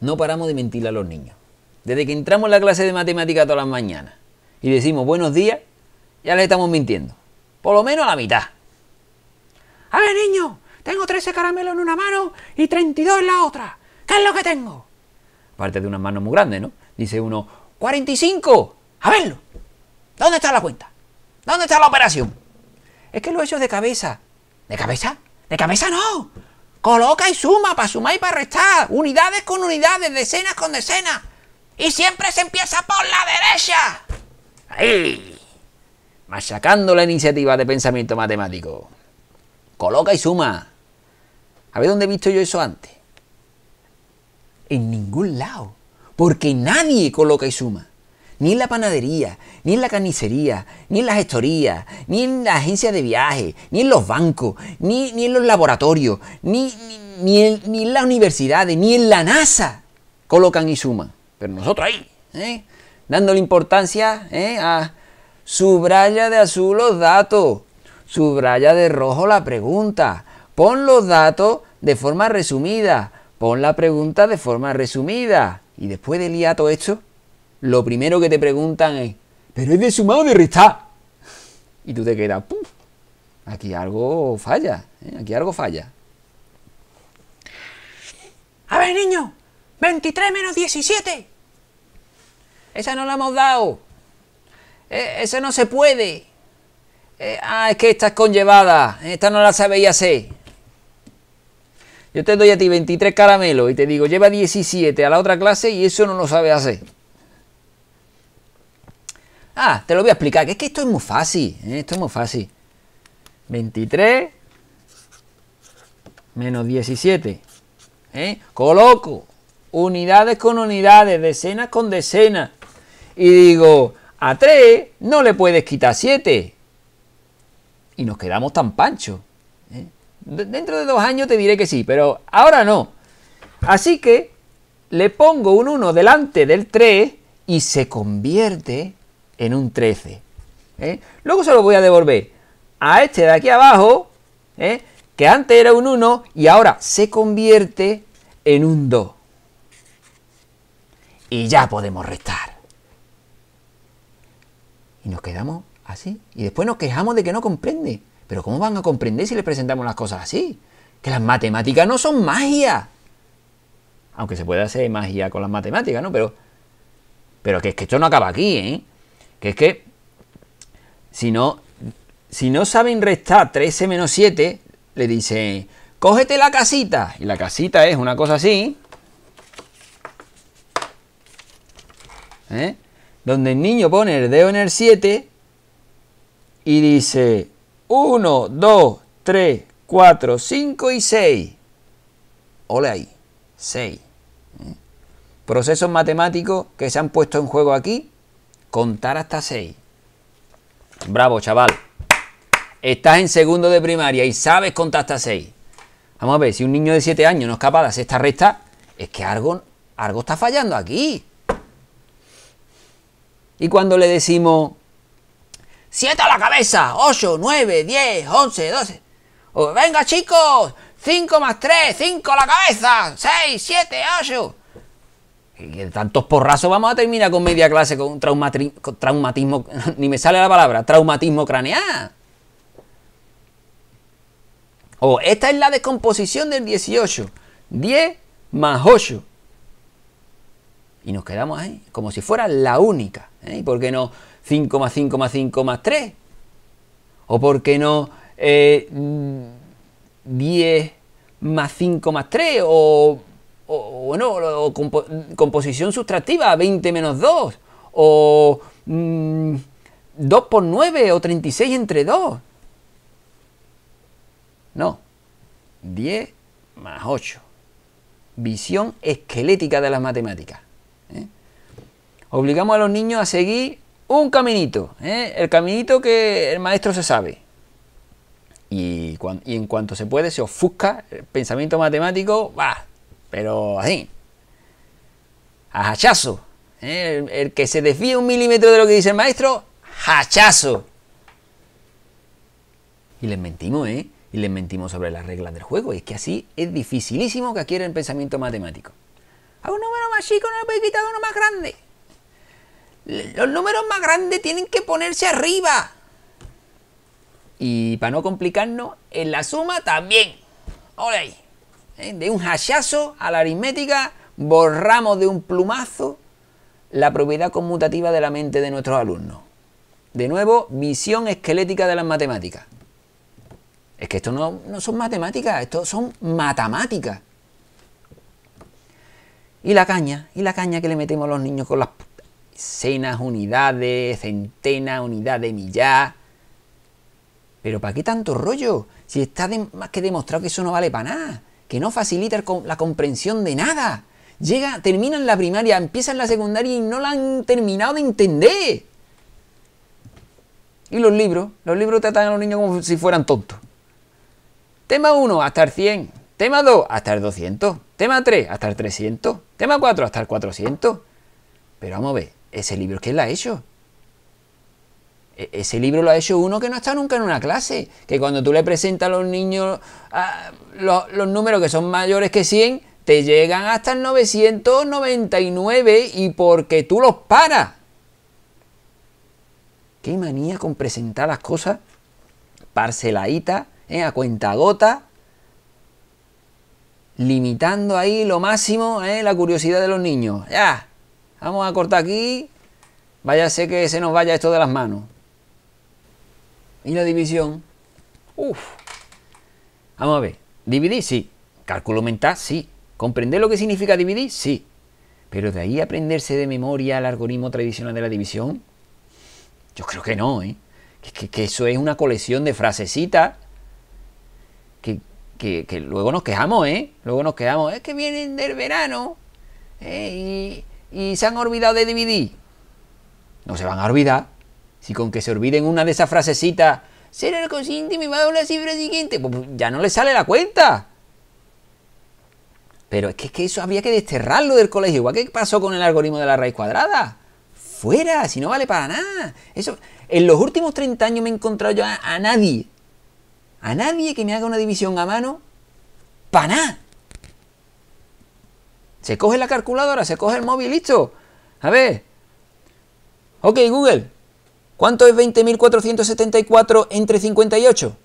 no paramos de mentirle a los niños. Desde que entramos en la clase de matemática todas las mañanas y decimos buenos días, ya les estamos mintiendo. Por lo menos a la mitad. A ver, niño, tengo 13 caramelos en una mano y 32 en la otra. ¿Qué es lo que tengo? Aparte de una mano muy grandes, ¿no? Dice uno, 45. A verlo. ¿Dónde está la cuenta? ¿Dónde está la operación? Es que lo he hecho de cabeza. ¿De cabeza? ¿De cabeza no? Coloca y suma, para sumar y para restar. Unidades con unidades, decenas con decenas. Y siempre se empieza por la derecha. Ahí. Machacando la iniciativa de pensamiento matemático. Coloca y suma. A ver dónde he visto yo eso antes. En ningún lado. Porque nadie coloca y suma ni en la panadería, ni en la carnicería, ni en la gestoría, ni en la agencia de viaje, ni en los bancos, ni, ni en los laboratorios, ni, ni, en, las universidades, ni en la NASA colocan y suman. Pero nosotros ahí, ¿eh? dándole importancia ¿eh? a subraya de azul los datos, subraya de rojo la pregunta, pon los datos de forma resumida, pon la pregunta de forma resumida. Y después del todo hecho, lo primero que te preguntan es, ¿pero es de sumado o de restar? Y tú te quedas, Aquí algo falla, ¿eh? aquí algo falla. A ver, niño, 23 menos 17. Esa no la hemos dado. E, esa no se puede. E, ah, es que esta es conllevada. Esta no la sabéis hacer. Yo te doy a ti 23 caramelos y te digo, lleva 17 a la otra clase y eso no lo sabes hacer. Ah, te lo voy a explicar, que es que esto es muy fácil, ¿eh? esto es muy fácil. 23 menos 17. ¿eh? Coloco unidades con unidades, decenas con decenas. Y digo, a 3 no le puedes quitar 7. Y nos quedamos tan pancho. ¿eh? Dentro de dos años te diré que sí, pero ahora no. Así que le pongo un 1 delante del 3 y se convierte en un 13. ¿eh? Luego se lo voy a devolver a este de aquí abajo, ¿eh? que antes era un 1 y ahora se convierte en un 2. Y ya podemos restar. Y nos quedamos así. Y después nos quejamos de que no comprende. Pero ¿cómo van a comprender si les presentamos las cosas así? Que las matemáticas no son magia. Aunque se puede hacer magia con las matemáticas, ¿no? Pero, pero que es que esto no acaba aquí, ¿eh? Que es que si no, si no saben restar 13 menos 7, le dice, cógete la casita. Y la casita es una cosa así. ¿eh? Donde el niño pone el dedo en el 7 y dice 1, 2, 3, 4, 5 y 6. Ole ahí, 6. ¿Eh? Procesos matemáticos que se han puesto en juego aquí Contar hasta 6. Bravo, chaval. Estás en segundo de primaria y sabes contar hasta 6. Vamos a ver, si un niño de 7 años no es capaz de hacer esta recta, es que algo, está fallando aquí. Y cuando le decimos 7 a la cabeza, 8, 9, 10, 11, 12. venga chicos, 5 más 3, 5 a la cabeza, 6, 7, 8 de eh, tantos porrazos vamos a terminar con media clase con un traumatismo, traumatismo, ni me sale la palabra, traumatismo craneal. O oh, esta es la descomposición del 18. 10 más 8. Y nos quedamos ahí, como si fuera la única. ¿eh? ¿Y por qué no 5 más 5 más 5 más 3? ¿O por qué no 10 eh, más 5 más 3? ¿O bueno, o composición sustractiva, 20 menos 2, o 2 mm, por 9, o 36 entre 2. No, 10 más 8. Visión esquelética de las matemáticas. ¿eh? Obligamos a los niños a seguir un caminito, ¿eh? el caminito que el maestro se sabe. Y, en cuanto se puede, se ofusca el pensamiento matemático, ¡bah! pero así, a hachazo. Eh, el, que se desvíe un milímetro de lo que dice el maestro, hachazo. Y les mentimos, ¿eh? Y les mentimos sobre las reglas del juego. Y es que así es dificilísimo que adquiera el pensamiento matemático. A un número más chico no le puede quitar uno más grande. Los números más grandes tienen que ponerse arriba. Y para no complicarnos, en la suma también. ¡Ole ahí. Eh, de un hachazo a la aritmética, borramos de un plumazo la propiedad conmutativa de la mente de nuestros alumnos. De nuevo, visión esquelética de las matemáticas. Es que esto no, son matemáticas, esto son matemáticas. Y la caña, y la caña que le metemos a los niños con las cenas, unidades, centenas, unidades, millar. Pero ¿para qué tanto rollo? Si está más que demostrado que eso no vale para nada que no facilita la comprensión de nada. Llega, terminan la primaria, empiezan la secundaria y no la han terminado de entender. Y los libros, los libros tratan a los niños como si fueran tontos. Tema 1 hasta el 100, tema 2 hasta el 200, tema 3 hasta el 300, tema 4 hasta el 400. Pero vamos a ver, ese libro, ¿quién lo ha hecho? E, ese libro lo ha hecho uno que no está nunca en una clase, que cuando tú le presentas a los niños los, números que son mayores que 100, te llegan hasta el 999 y porque tú los paras. Qué manía con presentar las cosas parceladitas, ¿eh? a cuenta gota, limitando ahí lo máximo ¿eh? la curiosidad de los niños. Ya, vamos a cortar aquí, vaya que se nos vaya esto de las manos. Y la división, uff. Vamos a ver, dividir sí, cálculo mental sí, comprender lo que significa dividir sí, pero de ahí aprenderse de memoria el algoritmo tradicional de la división, yo creo que no, ¿eh? que, eso es una colección de frasecitas que, luego nos quejamos, ¿eh? Luego nos quejamos, es que vienen del verano ¿eh? y se han olvidado de dividir. No se van a olvidar si con que se olviden una de esas frasecitas, será el consciente y me va a dar la cifra siguiente, pues, pues ya no le sale la cuenta. Pero es que, que eso había que desterrarlo del colegio, ¿Qué pasó con el algoritmo de la raíz cuadrada. Fuera, si no vale para nada. Eso, en los últimos 30 años me he encontrado yo a, a nadie, a nadie que me haga una división a mano, para nada. Se coge la calculadora, se coge el móvil, listo. A ver. Ok, Google, ¿Cuánto es 20.474 entre 58?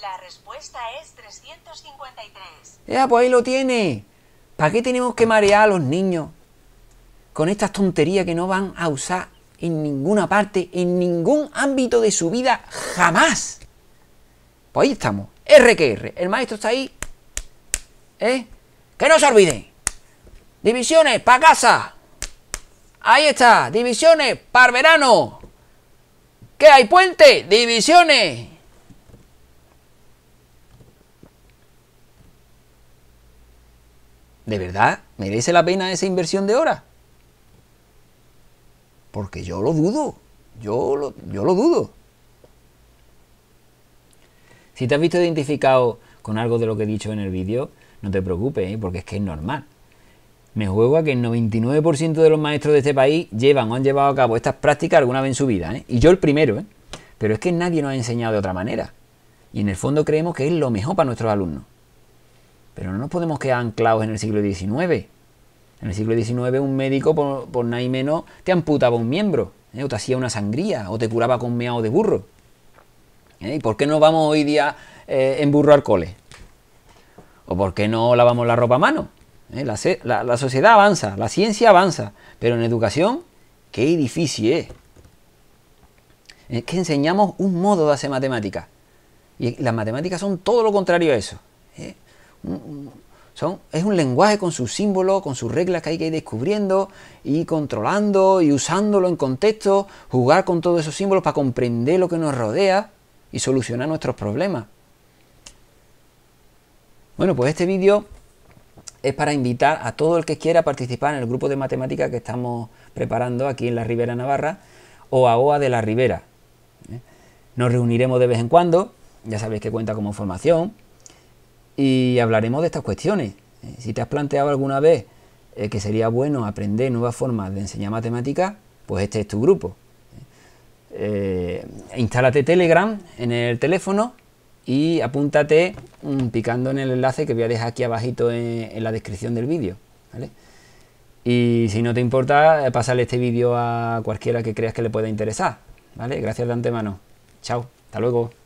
La respuesta es 353. Ya, pues ahí lo tiene. ¿Para qué tenemos que marear a los niños con estas tonterías que no van a usar en ninguna parte, en ningún ámbito de su vida, jamás? Pues ahí estamos. R que R. El maestro está ahí. ¿Eh? Que no se olvide! Divisiones, para casa. Ahí está, divisiones para verano. ¿Qué hay, puente? Divisiones. ¿De verdad merece la pena esa inversión de hora? Porque yo lo dudo. Yo lo, yo lo dudo. Si te has visto identificado con algo de lo que he dicho en el vídeo, no te preocupes, ¿eh? porque es que es normal. Me juego a que el 99% de los maestros de este país llevan o han llevado a cabo estas prácticas alguna vez en su vida. ¿eh? Y yo el primero, ¿eh? Pero es que nadie nos ha enseñado de otra manera. Y en el fondo creemos que es lo mejor para nuestros alumnos. Pero no nos podemos quedar anclados en el siglo XIX. En el siglo XIX un médico, por, por nada y menos, te amputaba un miembro. ¿eh? O te hacía una sangría. O te curaba con meado de burro. ¿Y por qué no vamos hoy día en burro al cole? ¿O por qué no lavamos la ropa a mano? ¿eh? La, sociedad avanza, la ciencia avanza, pero en educación, qué difícil es. Es que enseñamos un modo de hacer matemáticas. Y las matemáticas son todo lo contrario a eso. ¿eh? Son, es un lenguaje con sus símbolos, con sus reglas que hay que ir descubriendo y controlando y usándolo en contexto, jugar con todos esos símbolos para comprender lo que nos rodea y solucionar nuestros problemas. Bueno, pues este vídeo es para invitar a todo el que quiera participar en el grupo de matemática que estamos preparando aquí en la Ribera Navarra o Oa de la Ribera. ¿eh? Nos reuniremos de vez en cuando, ya sabéis que cuenta como formación, y hablaremos de estas cuestiones. Eh, si te has planteado alguna vez eh, que sería bueno aprender nuevas formas de enseñar matemáticas, pues este es tu grupo. instálate Telegram en el teléfono y apúntate picando en el enlace que voy a dejar aquí abajito en, la descripción del vídeo. Y si no te importa, eh, pasarle este vídeo a cualquiera que creas que le pueda interesar. ¿vale? Gracias de antemano. Chao, hasta luego.